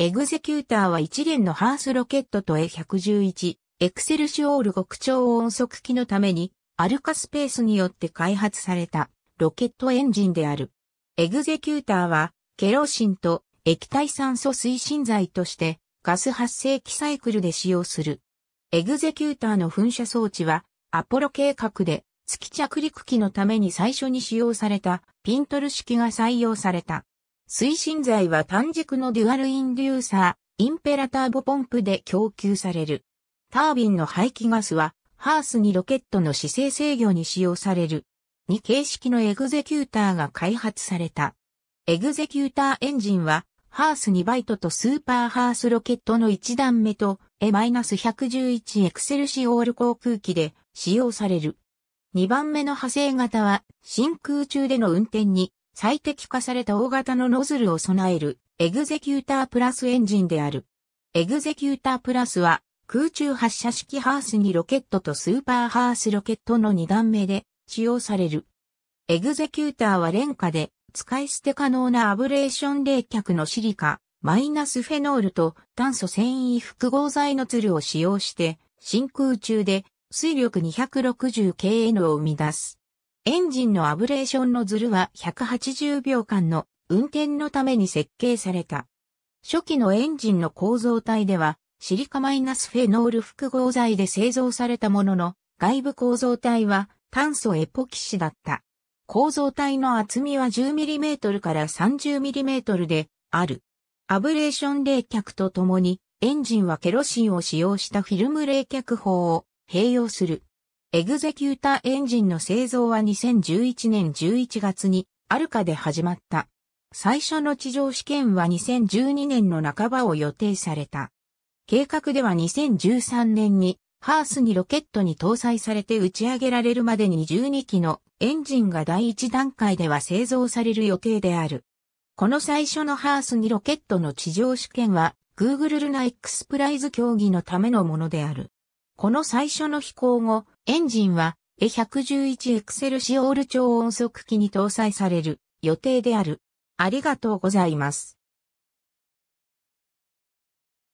エグゼキューターは一連のハースロケットと A111、エクセルシオール極超音速機のために、アルカスペースによって開発されたロケットエンジンである。エグゼキューターは、ケロシンと液体酸素推進剤として、ガス発生器サイクルで使用する。エグゼキューターの噴射装置は、アポロ計画で月着陸機のために最初に使用されたピントル式が採用された。推進剤は単軸のデュアルインデューサー、インペラターボポンプで供給される。タービンの排気ガスは、ハースにロケットの姿勢制御に使用される。2形式のエグゼキューターが開発された。エグゼキューターエンジンは、ハース2バイトとスーパーハースロケットの1段目と A-111 エクセルシオール航空機で使用される。2番目の派生型は真空中での運転に最適化された大型のノズルを備えるエグゼキュータープラスエンジンである。エグゼキュータープラスは空中発射式ハースにロケットとスーパーハースロケットの2段目で使用される。エグゼキューターは廉価で使い捨て可能なアブレーション冷却のシリカ、マイナスフェノールと炭素繊維複合剤のツルを使用して真空中で水力 260kN を生み出す。エンジンのアブレーションのズルは180秒間の運転のために設計された。初期のエンジンの構造体では、シリカマイナスフェノール複合剤で製造されたものの、外部構造体は炭素エポキシだった。構造体の厚みは 10mm から 30mm である。アブレーション冷却とともに、エンジンはケロシンを使用したフィルム冷却法を併用する。エグゼキューターエンジンの製造は2011年11月にアルカで始まった。最初の地上試験は2012年の半ばを予定された。計画では2013年にハースにロケットに搭載されて打ち上げられるまでに12機のエンジンが第1段階では製造される予定である。この最初のハースにロケットの地上試験は Google ルナ X プライズ競技のためのものである。この最初の飛行後、エンジンは A111 エクセルシオール超音速機に搭載される予定である。ありがとうございます。